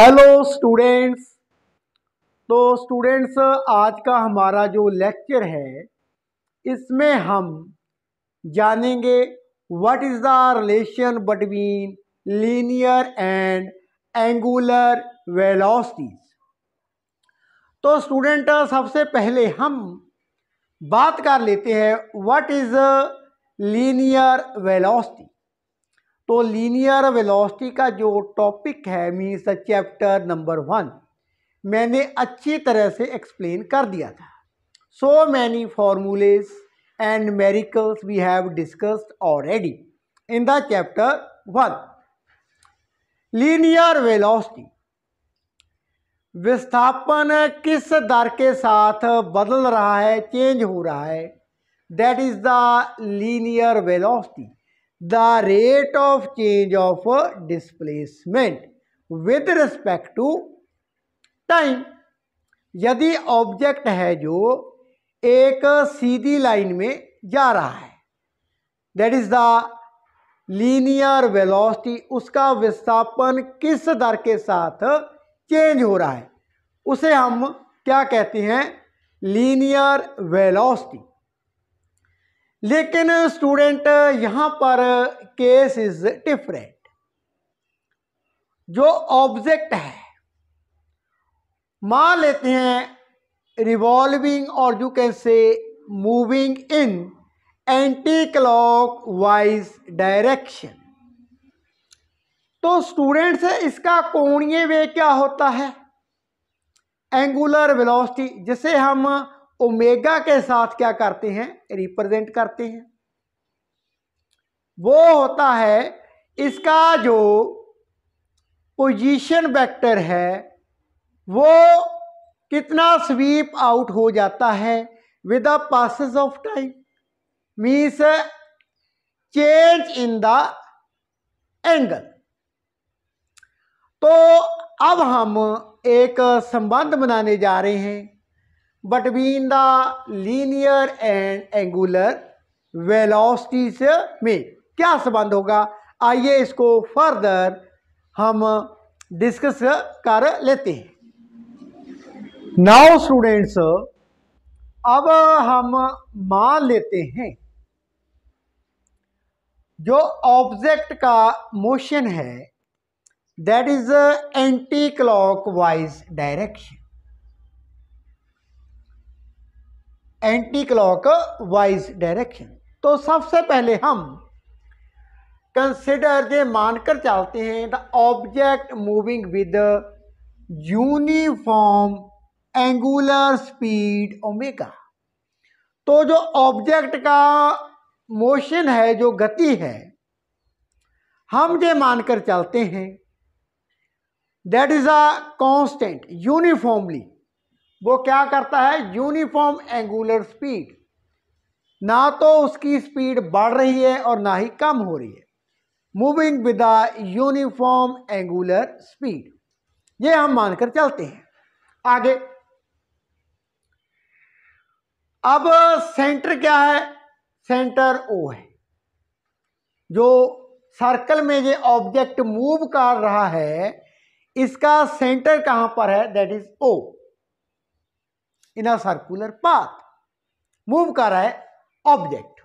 Hello students तो students आज का हमारा जो लेक्चर है इसमें हम जानेंगे what is the relation between linear and angular velocities तो स्टूडेंट सबसे पहले हम बात कर लेते हैं व्हाट इज़ लीनियर वेलोसिटी तो लीनियर वेलोसिटी का जो टॉपिक है मीन्स चैप्टर नंबर वन मैंने अच्छी तरह से एक्सप्लेन कर दिया था so many formulas and numericals we have discussed already in the chapter one linear velocity विस्थापन किस दर के साथ बदल रहा है चेंज हो रहा है that is the linear velocity the rate of change of displacement with respect to time यदि ऑब्जेक्ट है जो एक सीधी लाइन में जा रहा है that is the linear velocity उसका विस्थापन किस दर के साथ चेंज हो रहा है उसे हम क्या कहते हैं लीनियर वेलोसिटी लेकिन स्टूडेंट यहां पर केस इज डिफरेंट जो ऑब्जेक्ट है मान लेते हैं रिवॉल्विंग और you can say moving in anti clockwise direction तो स्टूडेंट्स इसका कोणीय वे क्या होता है एंगुलर वेलोसिटी जिसे हम ओमेगा के साथ क्या करते हैं रिप्रेजेंट करते हैं वो होता है इसका जो पोजीशन वेक्टर है वो कितना स्वीप आउट हो जाता है with the passes of time means change in the angle तो अब हम एक संबंध बनाने जा रहे हैं between the linear and angular velocities में क्या संबंध होगा आइए इसको फर्दर हम डिस्कस कर लेते हैं नाउ स्टूडेंट्स अब हम मान लेते हैं जो ऑब्जेक्ट का मोशन है that is anti clockwise direction anti clockwise direction तो सबसे पहले हम कंसिडर ये मानकर चलते हैं the object moving with uniform angular speed omega तो जो ऑब्जेक्ट का मोशन है जो गति है हम ये मानकर चलते हैं that is a constant uniformly वो क्या करता है यूनिफॉर्म एंगुलर स्पीड ना तो उसकी स्पीड बढ़ रही है और ना ही कम हो रही है moving with the uniform angular speed ये हम मानकर चलते हैं आगे अब सेंटर क्या है सेंटर ओ है जो सर्कल में ये ऑब्जेक्ट मूव कर रहा है इसका सेंटर कहां पर है that is O in a circular path move कर रहा है ऑब्जेक्ट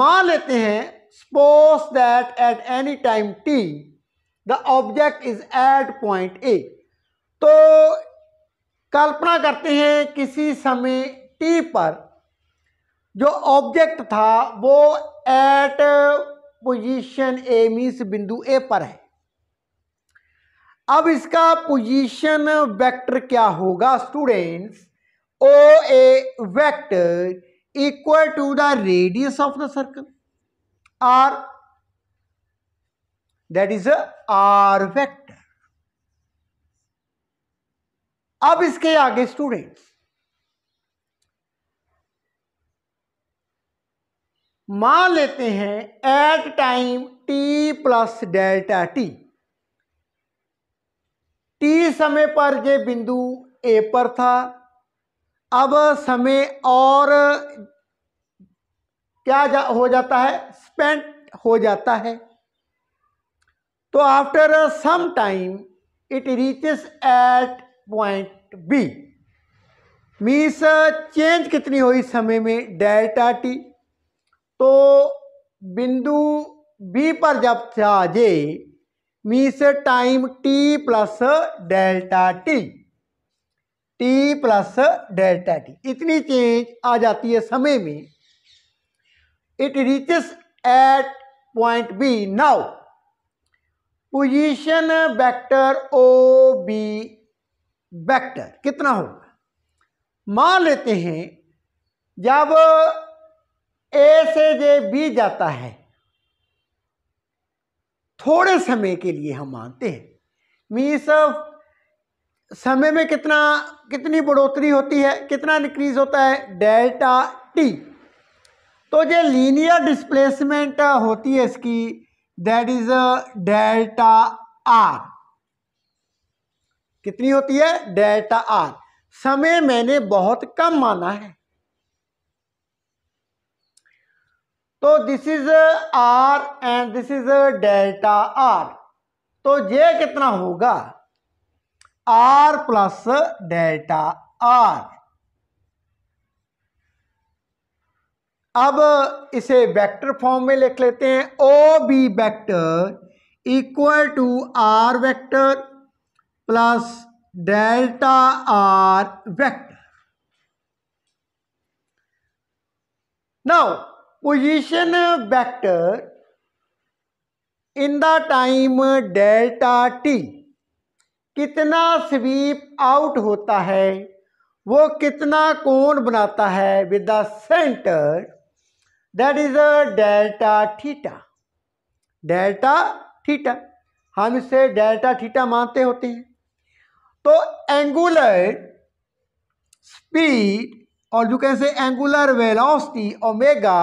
मान लेते हैं suppose that at any time T the object is at point A तो कल्पना करते हैं किसी समय टी पर जो ऑब्जेक्ट था वो एट पोजीशन ए मीन्स बिंदु ए पर है अब इसका पोजीशन वेक्टर क्या होगा students O A vector equal to the radius of the circle R that is R vector अब इसके आगे स्टूडेंट मान लेते हैं at time T plus delta T T समय पर यह बिंदु ए पर था अब समय और क्या जा, हो जाता है स्पेंट हो जाता है तो after some time it reaches at point B means change कितनी हुई समय में डेल्टा टी तो बिंदु बी पर जब चाहे मीस means time T plus delta T T plus delta T इतनी चेंज आ जाती है समय में it reaches at point B now position vector O B vector कितना होगा मान लेते हैं जब ए से जे बी जाता है थोड़े समय के लिए हम मानते हैं मीस समय में कितना कितनी बढ़ोतरी होती है कितना इंक्रीज होता है डेल्टा टी तो जो लीनियर डिस्प्लेसमेंट होती है इसकी दैट इज डेल्टा आर कितनी होती है डेल्टा आर समय मैंने बहुत कम माना है तो this is R and this is delta R तो ये कितना होगा आर प्लस डेल्टा आर अब इसे वेक्टर फॉर्म में लिख लेते हैं O B vector equal to R vector plus delta R vector now position vector in the time delta T कितना स्वीप आउट होता है वो कितना कोण बनाता है with the centre that is a delta theta delta theta हम इसे डेल्टा थीटा मानते होते हैं तो एंगुलर स्पीड और जो कैसे एंगुलर वेलोसिटी ओमेगा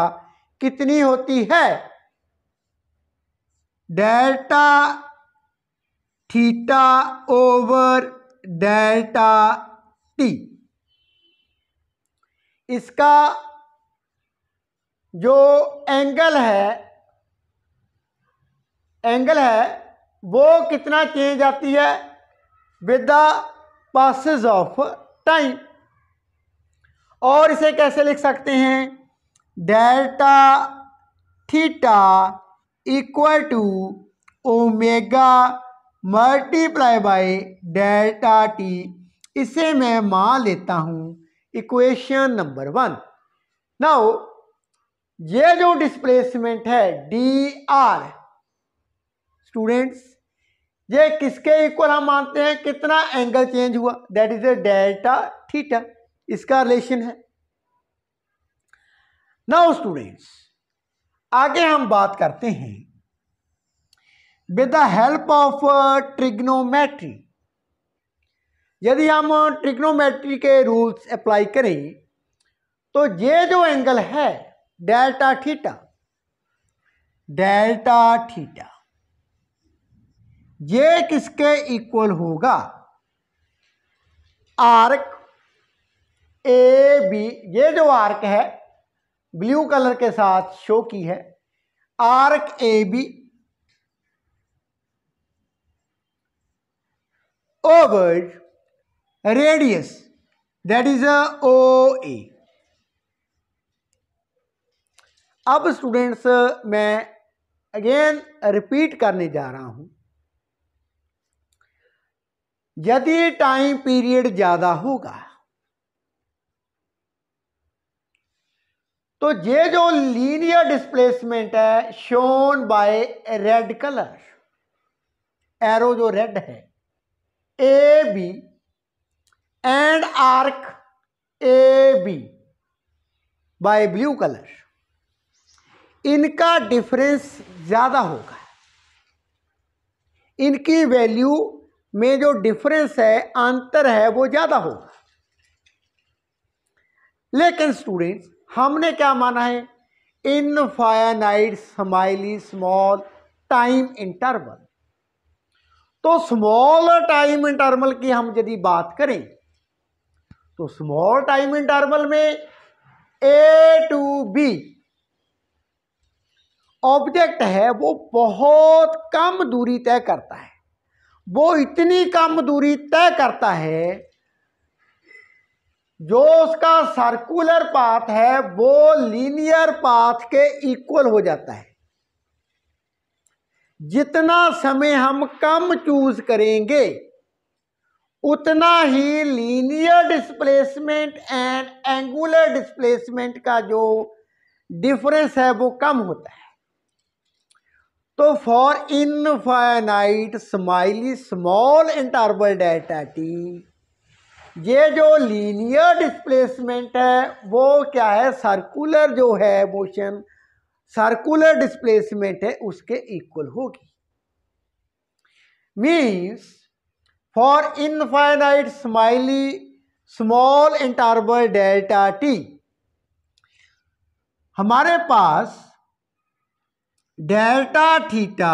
कितनी होती है delta theta over delta T इसका जो एंगल है एंगल है वो कितना चेंज आती है with the passes of time और इसे कैसे लिख सकते हैं delta theta equal to omega multiply by delta T इसे मैं मान लेता हूँ इक्वेशन नंबर वन नाउ ये जो डिस्प्लेसमेंट है डी आर स्टूडेंट्स ये किसके इक्वल हम मानते हैं कितना एंगल चेंज हुआ that is a delta theta इसका रिलेशन है नाउ स्टूडेंट्स आगे हम बात करते हैं with the help of trigonometry यदि हम ट्रिग्नोमेट्री के रूल्स अप्लाई करें तो ये जो एंगल है डेल्टा थीटा डेल्टा थीटा ये किसके इक्वल होगा आर्क ए बी ये जो आर्क है ब्लू कलर के साथ शो की है arc A B over radius that is a OA. अब स्टूडेंट्स मैं अगेन रिपीट करने जा रहा हूं यदि टाइम पीरियड ज़्यादा होगा तो ये जो लीनियर डिस्प्लेसमेंट है shown by red colour arrow जो रेड है A B and arc A B by blue colour इनका डिफरेंस ज़्यादा होगा इनकी वैल्यू में जो डिफरेंस है अंतर है वो ज़्यादा होगा लेकिन स्टूडेंट्स हमने क्या माना है infinitesimally small time interval तो स्मॉल टाइम इंटरवल की हम यदि बात करें तो स्मॉल टाइम इंटरवल में ए टू बी ऑब्जेक्ट है वो बहुत कम दूरी तय करता है वो इतनी कम दूरी तय करता है जो उसका सर्कुलर पाथ है वो लीनियर पाथ के इक्वल हो जाता है जितना समय हम कम चूज करेंगे उतना ही linear displacement and angular displacement का जो डिफरेंस है वो कम होता है तो for infinitesimally small interval डेटा टी ये जो लीनियर डिस्प्लेसमेंट है वो क्या है सर्कुलर जो है मोशन सर्कुलर डिस्प्लेसमेंट है उसके इक्वल होगी means for infinitesimally small interval delta T हमारे पास डेल्टा थीटा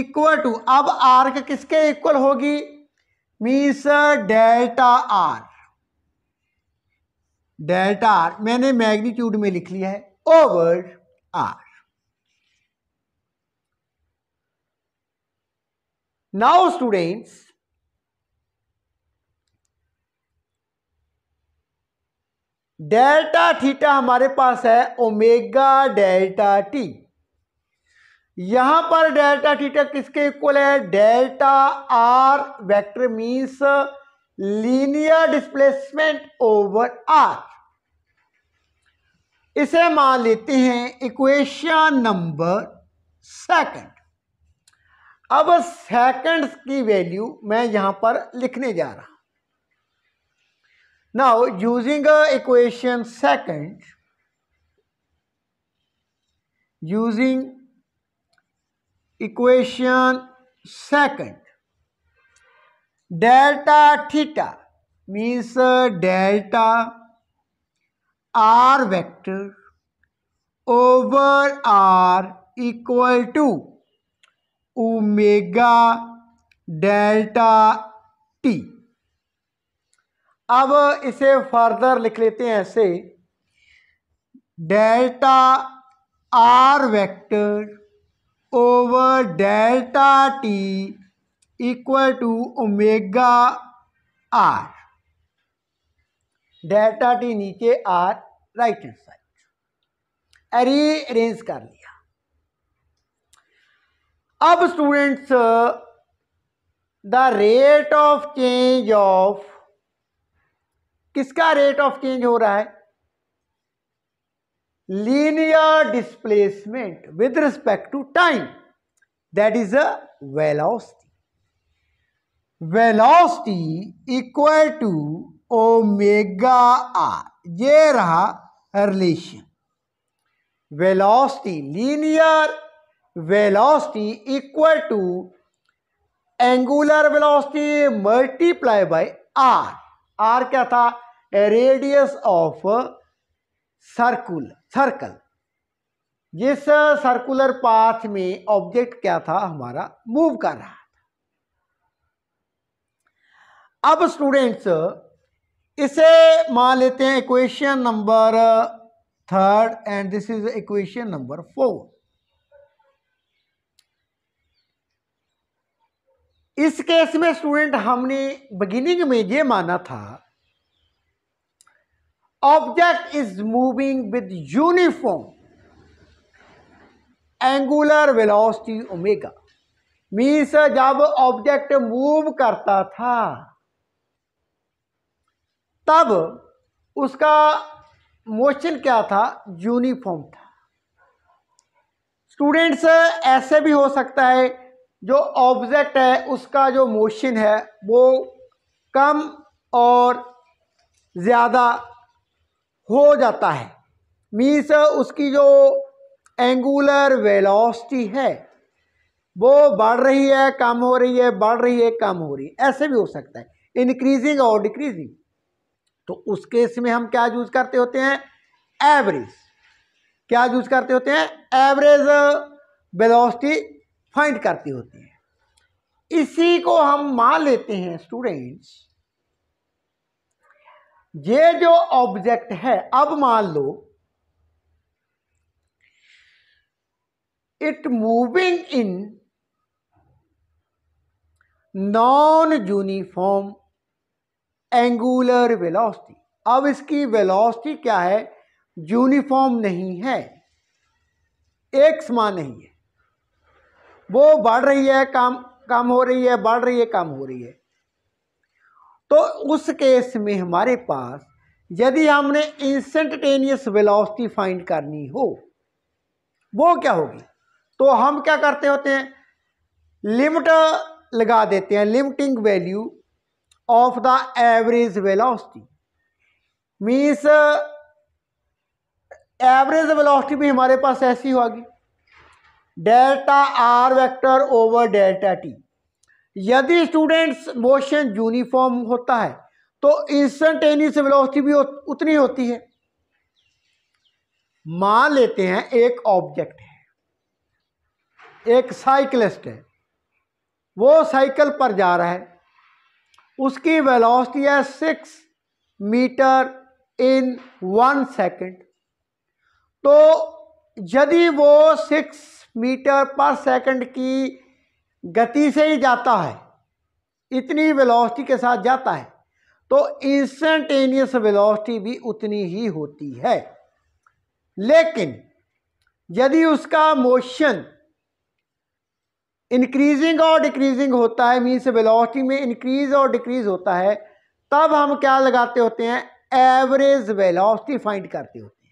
इक्वल टू अब आर्क किसके इक्वल होगी means delta R delta R मैंने मैग्नीट्यूड में लिख लिया है over R. Now students, delta theta हमारे पास है ओमेगा डेल्टा टी यहां पर डेल्टा थीटा किसके इक्वल है delta R vector means linear displacement over R इसे मान लेते हैं इक्वेशन नंबर सेकंड अब सेकंड्स की वैल्यू मैं यहां पर लिखने जा रहा now using a equation second using equation second delta theta means delta r vector over r equal to omega delta T अब इसे फर्दर लिख लेते हैं ऐसे delta R vector over delta T equal to omega R delta T नीचे R right hand side arrange कर लिया अब students the rate of change of किसका रेट ऑफ चेंज हो रहा है linear displacement with respect to time that is a velocity velocity equal to omega R ये रहा relation velocity linear velocity equal to angular velocity multiply by R R क्या था radius of circle circle जिस circular path में object क्या था हमारा move कर रहा था अब स्टूडेंट्स इसे मान लेते हैं equation number third and this is equation number four इस केस में स्टूडेंट हमने बिगिनिंग में ये माना था object is moving with uniform angular velocity omega means जब ऑब्जेक्ट मूव करता था तब उसका मोशन क्या था यूनिफॉर्म था स्टूडेंट्स ऐसे भी हो सकता है जो ऑब्जेक्ट है उसका जो मोशन है वो कम और ज़्यादा हो जाता है मीन्स उसकी जो एंगुलर वेलोसिटी है वो बढ़ रही है कम हो रही है बढ़ रही है कम हो रही है ऐसे भी हो सकता है इंक्रीजिंग और डिक्रीजिंग तो उस केस में हम क्या यूज करते होते हैं एवरेज क्या यूज करते होते हैं एवरेज वेलोसिटी फाइंड करती होती है इसी को हम मान लेते हैं स्टूडेंट्स ये जो ऑब्जेक्ट है अब मान लो it moving in non uniform angular velocity अब इसकी वेलोसिटी क्या है यूनिफॉर्म नहीं है एक समान नहीं है वो बढ़ रही है काम कम हो रही है बढ़ रही है कम हो रही है तो उस केस में हमारे पास यदि हमने इंस्टेंटेनियस वेलोसिटी फाइंड करनी हो वो क्या होगी तो हम क्या करते होते हैं लिमिट लगा देते हैं limiting value of the average velocity means average velocity भी हमारे पास ऐसी होगी delta R vector over delta T यदि स्टूडेंट्स मोशन यूनिफॉर्म होता है तो इंस्टेंटेनियस वेलोसिटी भी उतनी होती है मान लेते हैं एक ऑब्जेक्ट है एक साइकिलिस्ट है वो साइकिल पर जा रहा है उसकी वेलोसिटी है six metre in one second तो यदि वो सिक्स मीटर पर सेकंड की गति से ही जाता है इतनी वेलोसिटी के साथ जाता है तो इंस्टेंटेनियस वेलोसिटी भी उतनी ही होती है लेकिन यदि उसका मोशन इंक्रीजिंग और डिक्रीजिंग होता है मीन्स वेलोसिटी में इंक्रीज और डिक्रीज होता है तब हम क्या लगाते होते हैं एवरेज वेलोसिटी फाइंड करते होते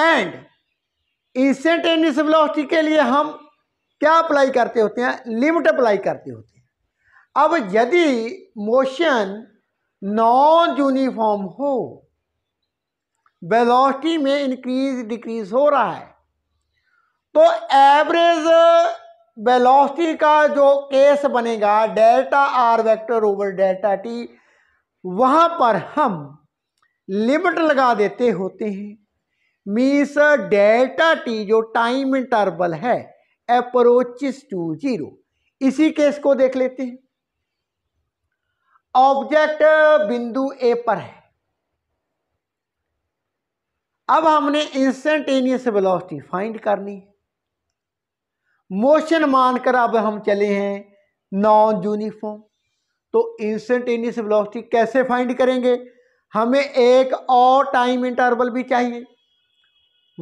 हैं एंड इंस्टेंटेनियस वेलोसिटी के लिए हम क्या अप्लाई करते होते हैं लिमिट अप्लाई करते होते हैं अब यदि मोशन नॉन यूनिफॉर्म हो वेलोसिटी में इंक्रीज डिक्रीज हो रहा है तो एवरेज वेलोसिटी का जो केस बनेगा delta R vector over delta T वहाँ पर हम लिमिट लगा देते होते हैं मीन्स डेल्टा टी जो टाइम इंटरवल है अप्रोचिस टू जीरो इसी केस को देख लेते हैं ऑब्जेक्ट बिंदु ए पर है अब हमने इंस्टेंटेनियस वेलोसिटी फाइंड करनी है मोशन मानकर अब हम चले हैं नॉन यूनिफॉर्म तो इंस्टेंटेनियस वेलोसिटी कैसे फाइंड करेंगे हमें एक और टाइम इंटरवल भी चाहिए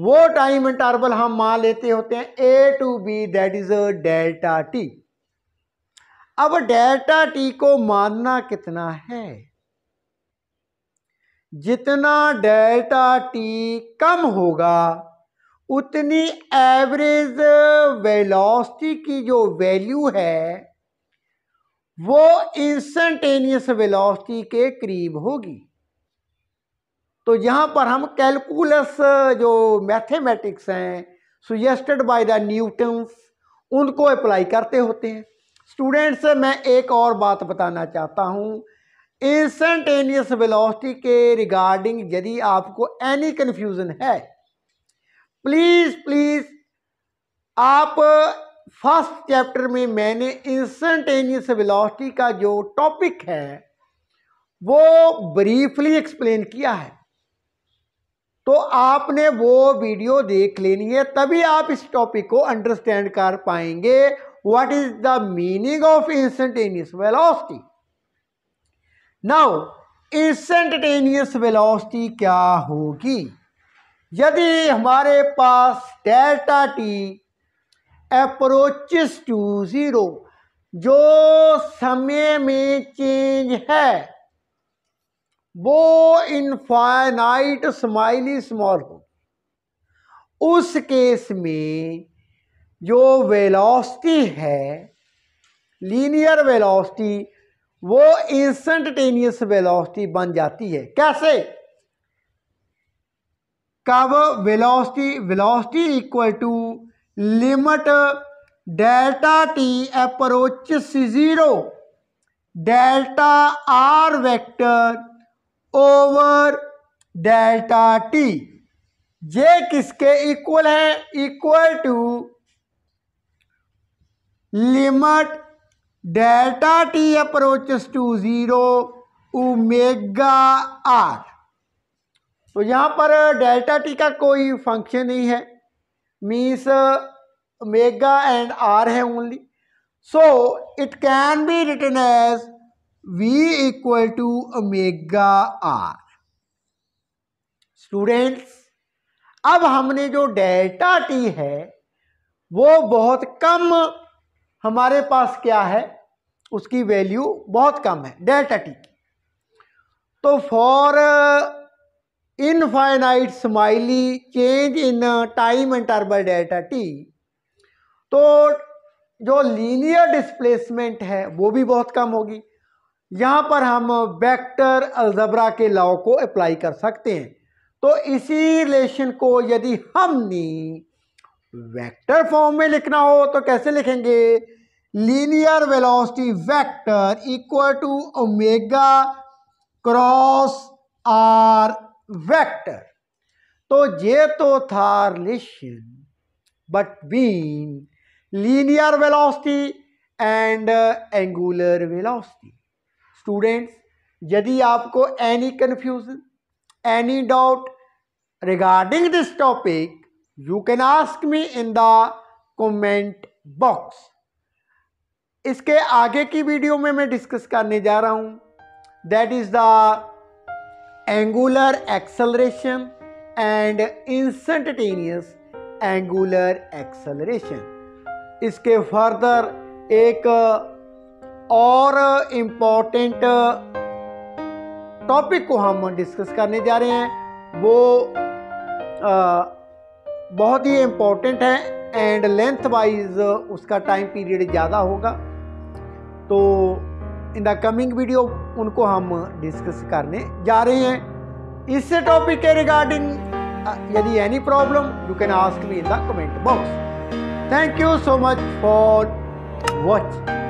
वो टाइम इंटरवल हम मान लेते होते हैं A to B that is delta T अब डेल्टा टी को मानना कितना है जितना डेल्टा टी कम होगा उतनी एवरेज वेलोसिटी की जो वैल्यू है वो इंस्टेंटेनियस वेलोसिटी के करीब होगी तो यहाँ पर हम कैलकुलस जो मैथमेटिक्स हैं सुजेस्टेड बाय द न्यूटन्स उनको अप्लाई करते होते हैं स्टूडेंट्स मैं एक और बात बताना चाहता हूँ इंस्टेंटेनियस वेलोसिटी के रिगार्डिंग यदि आपको एनी कन्फ्यूज़न है प्लीज़ प्लीज़ आप फर्स्ट चैप्टर में मैंने इंस्टेंटेनियस वेलोसिटी का जो टॉपिक है वो ब्रीफली एक्सप्लेन किया है तो आपने वो वीडियो देख लेनी है तभी आप इस टॉपिक को अंडरस्टैंड कर पाएंगे what is the meaning of instantaneous velocity now instantaneous velocity क्या होगी यदि हमारे पास delta T approaches to zero जो समय में चेंज है वो इनफाइनाइट स्माइली स्मॉल हो उस केस में जो वेलोसिटी है लीनियर वेलोसिटी वो इंस्टेंटेनियस वेलोसिटी बन जाती है कैसे कब velocity velocity equal to limit delta T approach zero delta R vector over delta T जे किसके इक्वल है equal to limit delta T approaches to zero omega R तो यहाँ पर डेल्टा टी का कोई फंक्शन नहीं है मीन्स मेगा एंड आर है only so it can be written as V equal to omega R students अब हमने जो डेल्टा टी है वो बहुत कम हमारे पास क्या है उसकी वैल्यू बहुत कम है डेल्टा टी की तो for infinitesimally change in time and delta theta T तो जो लीनियर डिस्प्लेसमेंट है वो भी बहुत कम होगी यहाँ पर हम वेक्टर अलजबरा के लॉ को अप्लाई कर सकते हैं तो इसी रिलेशन को यदि हमने वेक्टर फॉर्म में लिखना हो तो कैसे लिखेंगे linear velocity vector equal to omega cross R vector तो ये तो था relation between linear velocity and angular velocity students यदि आपको any confusion any doubt regarding this topic you can ask me in the comment box इसके आगे की video में मैं डिस्कस करने जा रहा हूँ that is the angular acceleration and instantaneous angular acceleration इसके फर्दर एक uh, और इम्पॉर्टेंट uh, टॉपिक uh, को हम डिस्कस करने जा रहे हैं वो आ, बहुत ही इम्पॉर्टेंट है एंड लेंथ वाइज उसका टाइम पीरियड ज़्यादा होगा तो इन द कमिंग वीडियो उनको हम डिस्कस करने जा रहे हैं इस टॉपिक के रिगार्डिंग यदि any problem you can ask me in the comment box thank you so much for watch